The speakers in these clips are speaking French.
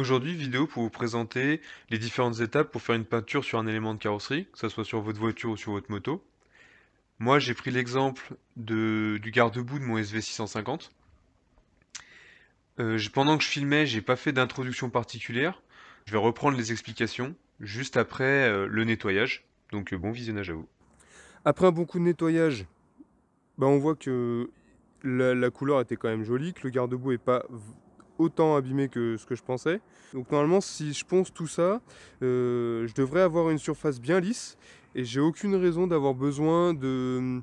Aujourd'hui, vidéo pour vous présenter les différentes étapes pour faire une peinture sur un élément de carrosserie, que ce soit sur votre voiture ou sur votre moto. Moi, j'ai pris l'exemple du garde-boue de mon SV650. Euh, pendant que je filmais, j'ai pas fait d'introduction particulière. Je vais reprendre les explications juste après euh, le nettoyage. Donc euh, bon visionnage à vous. Après un bon coup de nettoyage, bah, on voit que la, la, couleur était quand même jolie, que le garde-boue n'est pas autant abîmé que ce que je pensais. Donc normalement, si je ponce tout ça, euh, je devrais avoir une surface bien lisse et j'ai aucune raison d'avoir besoin de,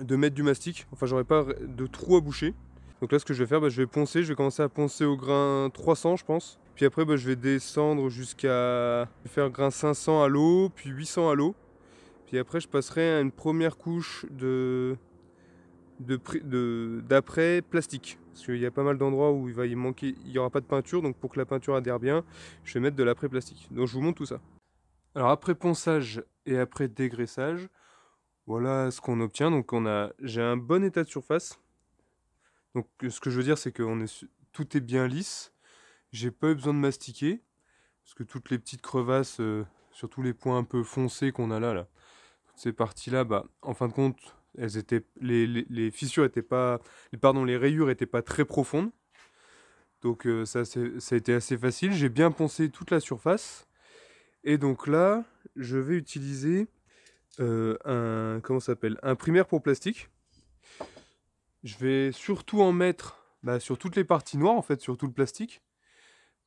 de mettre du mastic. Enfin, j'aurais pas de trou à boucher. Donc là, ce que je vais faire, bah, je vais poncer. Je vais commencer à poncer au grain 300, je pense. Puis après, bah, je vais descendre jusqu'à faire grain 500 à l'eau, puis 800 à l'eau. Puis après, je passerai à une première couche de d'après de, d'après plastique. Parce qu'il y a pas mal d'endroits où il va y manquer, il n'y aura pas de peinture, donc pour que la peinture adhère bien, je vais mettre de l'après plastique. Donc je vous montre tout ça. Alors après ponçage et après dégraissage, voilà ce qu'on obtient. Donc on a, j'ai un bon état de surface. Donc ce que je veux dire, c'est que est, tout est bien lisse. J'ai pas eu besoin de mastiquer parce que toutes les petites crevasses, euh, surtout les points un peu foncés qu'on a là, là, toutes ces parties là, bah en fin de compte, étaient, les, fissures étaient pas, pardon, les rayures étaient pas très profondes. Donc euh, ça, ça a été assez facile. J'ai bien poncé toute la surface. Et donc là, je vais utiliser euh, un, comment s'appelle, un primaire pour plastique. Je vais surtout en mettre bah, sur toutes les parties noires, en fait, sur tout le plastique,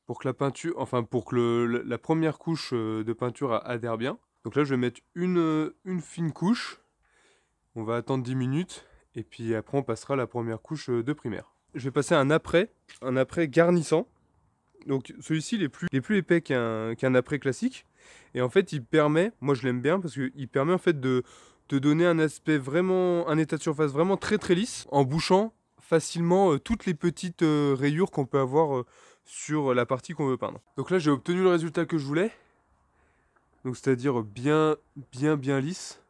pour que la peinture, enfin pour que la première couche euh, de peinture adhère bien. Donc là, je vais mettre une fine couche on va attendre 10 minutes et puis après on passera la première couche euh, de primaire. Je vais passer un après, un après garnissant. Donc celui-ci il est plus, épais qu'un après classique. Et en fait il permet, moi je l'aime bien parce qu'il permet en fait de, donner un aspect vraiment, un état de surface vraiment très très lisse en bouchant facilement euh, toutes les petites euh, rayures qu'on peut avoir sur la partie qu'on veut peindre. Donc là j'ai obtenu le résultat que je voulais, donc c'est-à-dire bien bien bien lisse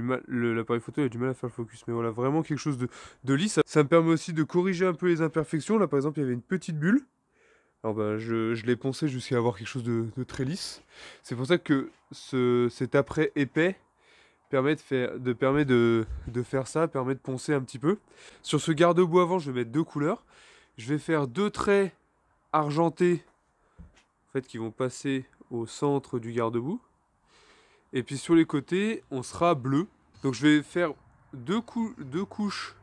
mal, l'appareil photo a du mal à faire le focus. Mais voilà, vraiment quelque chose de, de lisse. Ça, me permet aussi de corriger un peu les imperfections. Là, par exemple, il y avait une petite bulle. Alors ben, je, je l'ai poncé jusqu'à avoir quelque chose de, de très lisse. C'est pour ça que ce, cet après épais permet de faire, de, permet de, faire ça, permet de poncer un petit peu. Sur ce garde boue avant, je vais mettre deux couleurs. Je vais faire deux traits argentés en fait, qui vont passer au centre du garde-boue. Et puis sur les côtés, on sera bleu. Donc je vais faire deux, deux couches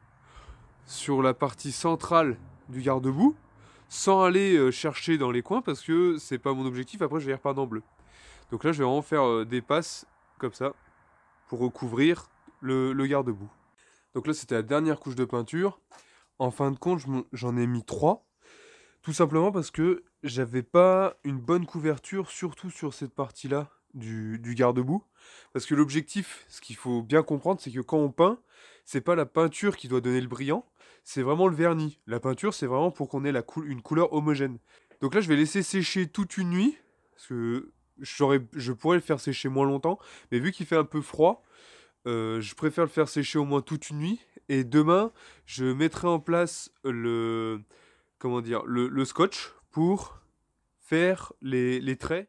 sur la partie centrale du garde-boue, sans aller euh, chercher dans les coins, parce que c'est pas mon objectif, après je vais repartir en bleu. Donc là, je vais vraiment faire euh, des passes comme ça, pour recouvrir le, le garde-boue. Donc là, c'était la dernière couche de peinture. En fin de compte, j'en ai mis trois. Tout simplement parce que j'avais pas une bonne couverture, surtout sur cette partie-là du, garde-boue. Parce que l'objectif, ce qu'il faut bien comprendre, c'est que quand on peint, c'est pas la peinture qui doit donner le brillant, c'est vraiment le vernis. La peinture, c'est vraiment pour qu'on ait la une couleur homogène. Donc là, je vais laisser sécher toute une nuit, parce que je pourrais le faire sécher moins longtemps, mais vu qu'il fait un peu froid, euh, je préfère le faire sécher au moins toute une nuit. Et demain, je mettrai en place le, comment dire, le, scotch pour faire les, les traits.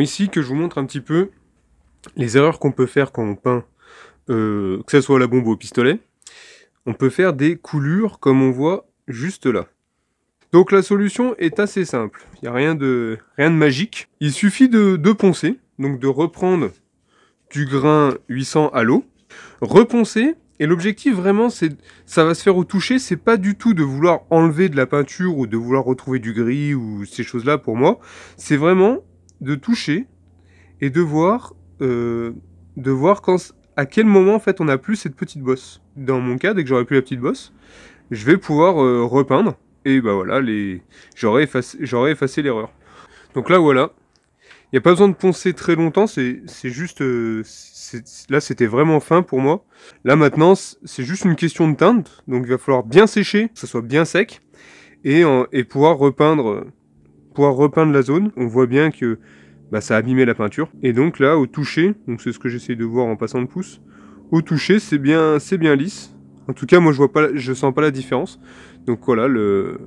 ici que je vous montre un petit peu les erreurs qu'on peut faire quand on peint, euh, que ce soit la bombe ou au pistolet. On peut faire des coulures comme on voit juste là. Donc la solution est assez simple, il n'y a rien de, rien de magique. Il suffit de, poncer, donc de reprendre du grain 800 à l'eau, reponcer, et l'objectif vraiment c'est, ça va se faire au toucher, c'est pas du tout de vouloir enlever de la peinture ou de vouloir retrouver du gris ou ces choses là pour moi, c'est vraiment de toucher et de voir, euh, de voir quand, à quel moment en fait on n'a plus cette petite bosse. Dans mon cas, dès que j'aurai plus la petite bosse, je vais pouvoir euh, repeindre et bah voilà, les... j'aurai effacé, effacé l'erreur. Donc là voilà, il n'y a pas besoin de poncer très longtemps, c'est juste... Euh, là c'était vraiment fin pour moi. Là maintenant c'est juste une question de teinte, donc il va falloir bien sécher, que ça soit bien sec, et, et pouvoir repeindre repeindre la zone. On voit bien que bah, ça a abîmé la peinture. Et donc là, au toucher, donc c'est ce que j'essaie de voir en passant le pouce, au toucher, c'est bien, c'est bien lisse. En tout cas, moi, je vois pas, je sens pas la différence. Donc voilà, le,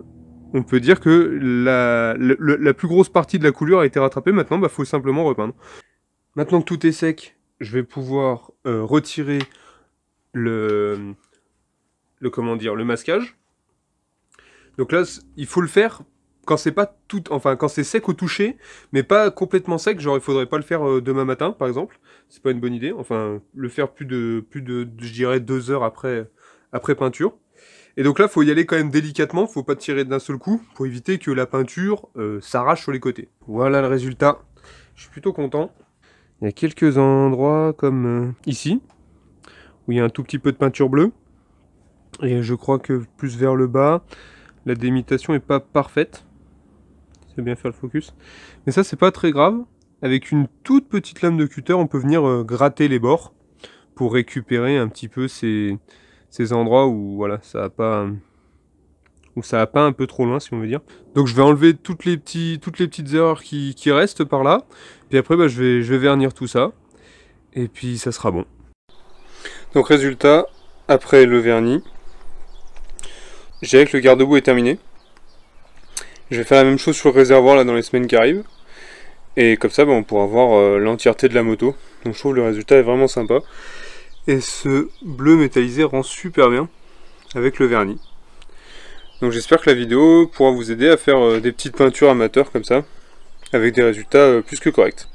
on peut dire que la, la, plus grosse partie de la couleur a été rattrapée. Maintenant, il bah, faut simplement repeindre. Maintenant que tout est sec, je vais pouvoir euh, retirer le, le comment dire, le masquage. Donc là, il faut le faire quand c'est pas tout, enfin quand c'est sec au toucher, mais pas complètement sec, genre il faudrait pas le faire euh, demain matin par exemple, c'est pas une bonne idée. Enfin, le faire plus de plus de, je dirais deux heures après après peinture. Et donc là, faut y aller quand même délicatement, faut pas tirer d'un seul coup pour éviter que la peinture euh, s'arrache sur les côtés. Voilà le résultat. Je suis plutôt content. Il y a quelques endroits comme euh, ici où il y a un tout petit peu de peinture bleue et je crois que plus vers le bas, la démitation n'est pas parfaite c'est bien faire le focus. Mais ça, c'est pas très grave. Avec une toute petite lame de cutter, on peut venir euh, gratter les bords pour récupérer un petit peu ces, ces endroits où voilà, ça a pas où ça a pas un peu trop loin si on veut dire. Donc je vais enlever toutes les, petits, toutes les petites erreurs qui, restent par là. Puis après bah, je, vais, je vais vernir tout ça. Et puis ça sera bon. Donc résultat, après le vernis, j'ai que le garde-boue est terminé. Je vais faire la même chose sur le réservoir là dans les semaines qui arrivent. Et comme ça, bah, on pourra voir euh, l'entièreté de la moto. Donc je trouve le résultat est vraiment sympa. Et ce bleu métallisé rend super bien avec le vernis. Donc j'espère que la vidéo pourra vous aider à faire euh, des petites peintures amateurs comme ça. Avec des résultats euh, plus que corrects.